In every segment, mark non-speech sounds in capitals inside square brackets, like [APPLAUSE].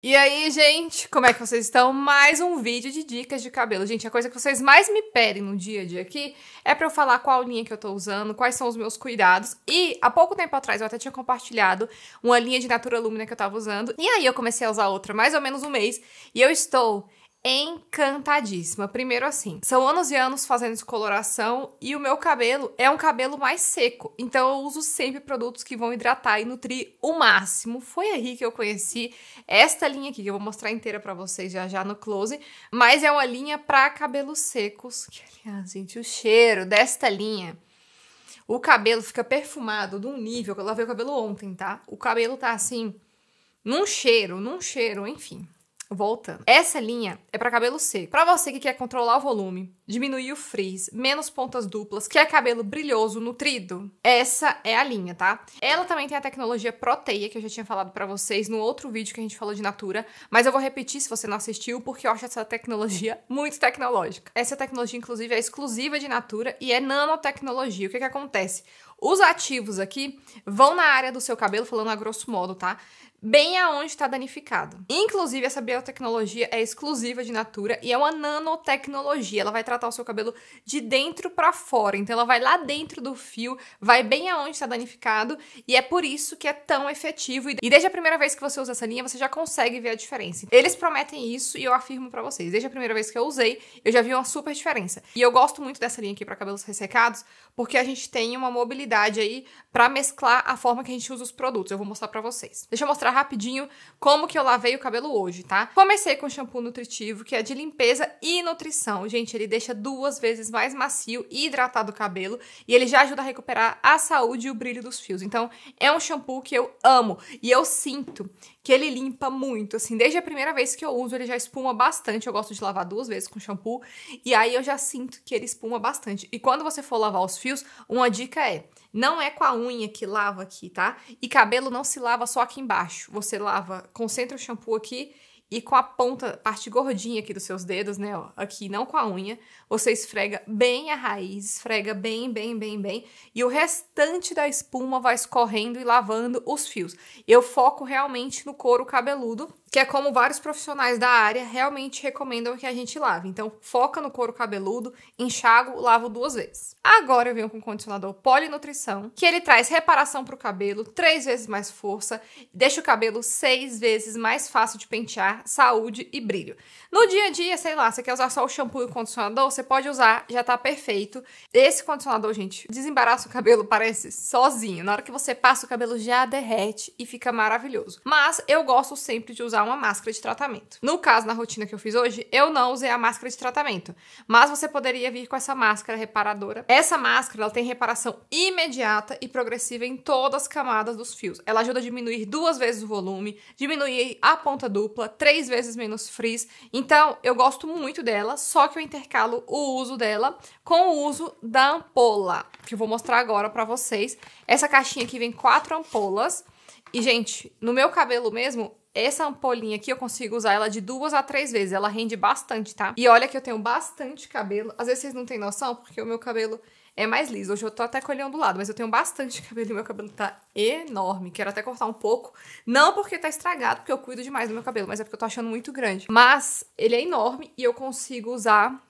E aí, gente, como é que vocês estão? Mais um vídeo de dicas de cabelo. Gente, a coisa que vocês mais me pedem no dia a dia aqui é pra eu falar qual linha que eu tô usando, quais são os meus cuidados. E há pouco tempo atrás eu até tinha compartilhado uma linha de Natura Lumina que eu tava usando. E aí eu comecei a usar outra mais ou menos um mês. E eu estou encantadíssima. Primeiro assim, são anos e anos fazendo descoloração e o meu cabelo é um cabelo mais seco, então eu uso sempre produtos que vão hidratar e nutrir o máximo. Foi aí que eu conheci esta linha aqui, que eu vou mostrar inteira para vocês já já no close, mas é uma linha para cabelos secos, que aliás, gente, o cheiro desta linha o cabelo fica perfumado de um nível que eu lavei o cabelo ontem, tá? O cabelo tá assim, num cheiro, num cheiro, enfim. Voltando. Essa linha é para cabelo seco. Para você que quer controlar o volume, diminuir o frizz, menos pontas duplas, quer cabelo brilhoso, nutrido, essa é a linha, tá? Ela também tem a tecnologia Proteia, que eu já tinha falado para vocês no outro vídeo que a gente falou de Natura, mas eu vou repetir se você não assistiu, porque eu acho essa tecnologia [LAUGHS] muito tecnológica. Essa tecnologia, inclusive, é exclusiva de Natura e é nanotecnologia. O que, que acontece? Os ativos aqui vão na área do seu cabelo, falando a grosso modo, tá? bem aonde está danificado. Inclusive, essa biotecnologia é exclusiva de Natura e é uma nanotecnologia. Ela vai tratar o seu cabelo de dentro para fora. Então, ela vai lá dentro do fio, vai bem aonde está danificado e é por isso que é tão efetivo. E desde a primeira vez que você usa essa linha, você já consegue ver a diferença. Eles prometem isso e eu afirmo para vocês. Desde a primeira vez que eu usei, eu já vi uma super diferença. E eu gosto muito dessa linha aqui para cabelos ressecados, porque a gente tem uma mobilidade aí para mesclar a forma que a gente usa os produtos. Eu vou mostrar para vocês. Deixa eu mostrar mostrar rapidinho como que eu lavei o cabelo hoje, tá? Comecei com shampoo nutritivo, que é de limpeza e nutrição. Gente, ele deixa duas vezes mais macio e hidratado o cabelo e ele já ajuda a recuperar a saúde e o brilho dos fios. Então, é um shampoo que eu amo e eu sinto que ele limpa muito, assim. Desde a primeira vez que eu uso, ele já espuma bastante. Eu gosto de lavar duas vezes com shampoo. E aí eu já sinto que ele espuma bastante. E quando você for lavar os fios, uma dica é: não é com a unha que lava aqui, tá? E cabelo não se lava só aqui embaixo. Você lava, concentra o shampoo aqui e com a ponta, parte gordinha aqui dos seus dedos, né, ó, aqui, não com a unha, você esfrega bem a raiz, esfrega bem, bem, bem, bem, e o restante da espuma vai escorrendo e lavando os fios. Eu foco realmente no couro cabeludo, que é como vários profissionais da área realmente recomendam que a gente lave. Então, foca no couro cabeludo, enxago, lavo duas vezes. Agora eu venho com o condicionador Polinutrição, que ele traz reparação para o cabelo, três vezes mais força, deixa o cabelo seis vezes mais fácil de pentear, saúde e brilho. No dia a dia, sei lá, você quer usar só o shampoo e o condicionador, você pode usar, já tá perfeito. Esse condicionador, gente, desembaraça o cabelo, parece sozinho. Na hora que você passa, o cabelo já derrete e fica maravilhoso. Mas eu gosto sempre de usar usar uma máscara de tratamento. No caso, na rotina que eu fiz hoje, eu não usei a máscara de tratamento, mas você poderia vir com essa máscara reparadora. Essa máscara ela tem reparação imediata e progressiva em todas as camadas dos fios. Ela ajuda a diminuir duas vezes o volume, diminuir a ponta dupla, três vezes menos frizz. Então, eu gosto muito dela, só que eu intercalo o uso dela com o uso da ampola, que eu vou mostrar agora para vocês. Essa caixinha aqui vem quatro ampolas. E, gente, no meu cabelo mesmo, essa ampolinha aqui eu consigo usar ela de duas a três vezes. Ela rende bastante, tá? E olha que eu tenho bastante cabelo. Às vezes vocês não têm noção, porque o meu cabelo é mais liso. Hoje eu tô até colhendo do lado, mas eu tenho bastante [LAUGHS] cabelo e meu cabelo tá enorme. Quero até cortar um pouco. Não porque tá estragado, porque eu cuido demais do meu cabelo, mas é porque eu tô achando muito grande. Mas ele é enorme e eu consigo usar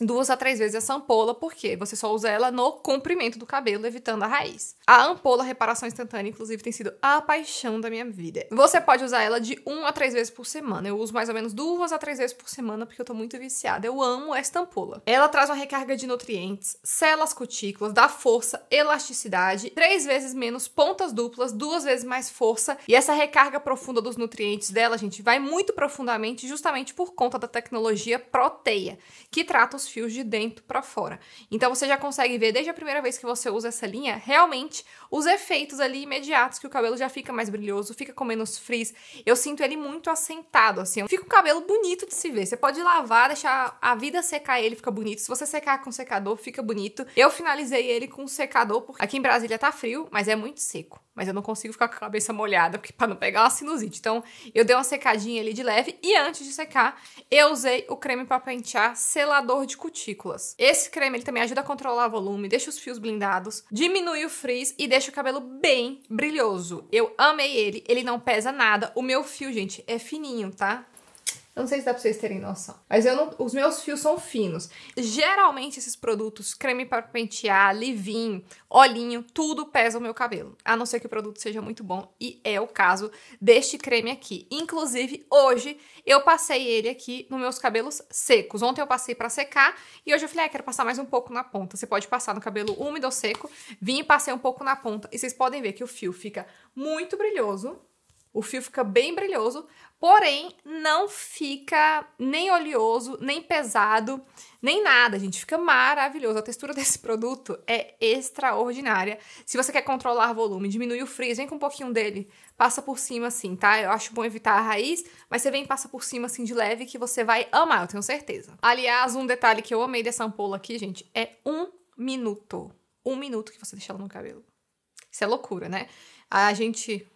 duas a três vezes essa ampola, porque você só usa ela no comprimento do cabelo, evitando a raiz. A ampola reparação instantânea, inclusive, tem sido a paixão da minha vida. Você pode usar ela de um a três vezes por semana. Eu uso mais ou menos duas a três vezes por semana, porque eu tô muito viciada. Eu amo esta ampola. Ela traz uma recarga de nutrientes, sela as cutículas, dá força, elasticidade, três vezes menos pontas duplas, duas vezes mais força, e essa recarga profunda dos nutrientes dela, gente, vai muito profundamente justamente por conta da tecnologia Proteia, que trata os os fios de dentro para fora. Então você já consegue ver desde a primeira vez que você usa essa linha, realmente os efeitos ali imediatos que o cabelo já fica mais brilhoso, fica com menos frizz. Eu sinto ele muito assentado, assim. Fica o cabelo bonito de se ver. Você pode lavar, deixar a vida secar ele, fica bonito. Se você secar com secador, fica bonito. Eu finalizei ele com secador, porque aqui em Brasília tá frio, mas é muito seco. Mas eu não consigo ficar com a cabeça molhada, porque para não pegar uma sinusite. Então, eu dei uma secadinha ali de leve e antes de secar, eu usei o creme para pentear selador de de cutículas. Esse creme ele também ajuda a controlar o volume, deixa os fios blindados, diminui o frizz e deixa o cabelo bem brilhoso. Eu amei ele, ele não pesa nada. O meu fio, gente, é fininho, tá? Eu não sei se dá pra vocês terem noção. Mas eu não, os meus fios são finos. Geralmente esses produtos, creme para pentear, livinho, olhinho, tudo pesa o meu cabelo. A não ser que o produto seja muito bom. E é o caso deste creme aqui. Inclusive, hoje eu passei ele aqui nos meus cabelos secos. Ontem eu passei para secar e hoje eu falei, ah, quero passar mais um pouco na ponta. Você pode passar no cabelo úmido ou seco. Vim e passei um pouco na ponta. E vocês podem ver que o fio fica muito brilhoso o fio fica bem brilhoso, porém não fica nem oleoso, nem pesado, nem nada, gente. Fica maravilhoso. A textura [LAUGHS] desse produto é extraordinária. Se você quer controlar volume, diminui o frizz, vem com um pouquinho dele, passa por cima assim, tá? Eu acho bom evitar a raiz, mas você vem e passa por cima assim de leve que você vai amar, eu tenho certeza. Aliás, um detalhe que eu amei dessa ampola aqui, gente, é um minuto. Um minuto que você deixa ela no cabelo. Isso é loucura, né? A gente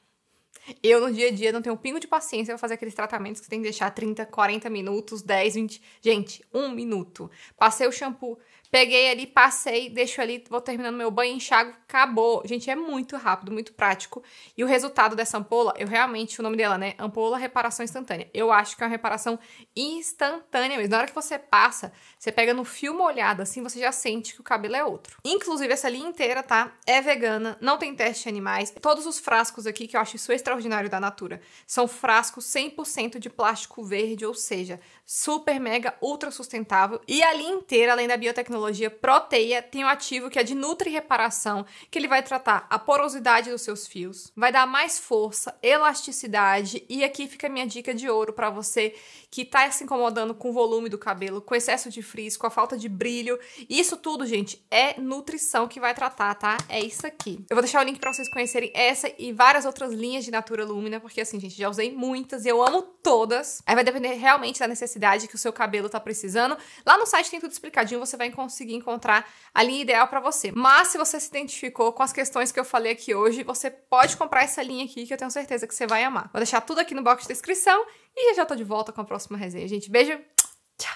eu, no dia a dia, não tenho um pingo de paciência pra fazer aqueles tratamentos que tem que deixar 30, 40 minutos, 10, 20. Gente, um minuto. Passei o shampoo. Peguei ali, passei, deixo ali, vou terminando meu banho, enxago, acabou. Gente, é muito rápido, muito prático. E o resultado dessa ampola, eu realmente, o nome dela, né? Ampola reparação instantânea. Eu acho que é uma reparação instantânea mesmo. Na hora que você passa, você pega no fio molhado, assim, você já sente que o cabelo é outro. Inclusive, essa linha inteira, tá? É vegana, não tem teste de animais. Todos os frascos aqui, que eu acho isso extraordinário da Natura, são frascos 100% de plástico verde, ou seja, super, mega, ultra sustentável. E a linha inteira, além da biotecnologia, tecnologia Proteia tem um ativo que é de Nutri Reparação, que ele vai tratar a porosidade dos seus fios, vai dar mais força, elasticidade e aqui fica a minha dica de ouro para você que tá se incomodando com o volume do cabelo, com excesso de frizz, com a falta de brilho. Isso tudo, gente, é nutrição que vai tratar, tá? É isso aqui. Eu vou deixar o link para vocês conhecerem essa e várias outras linhas de Natura Lumina, porque assim, gente, já usei muitas e eu amo todas. Aí vai depender realmente da necessidade que o seu cabelo tá precisando. Lá no site tem tudo explicadinho, você vai encontrar conseguir encontrar a linha ideal para você. Mas se você se identificou com as questões que eu falei aqui hoje, você pode comprar essa linha aqui que eu tenho certeza que você vai amar. Vou deixar tudo aqui no box de descrição e já já tô de volta com a próxima resenha, gente. Beijo, tchau!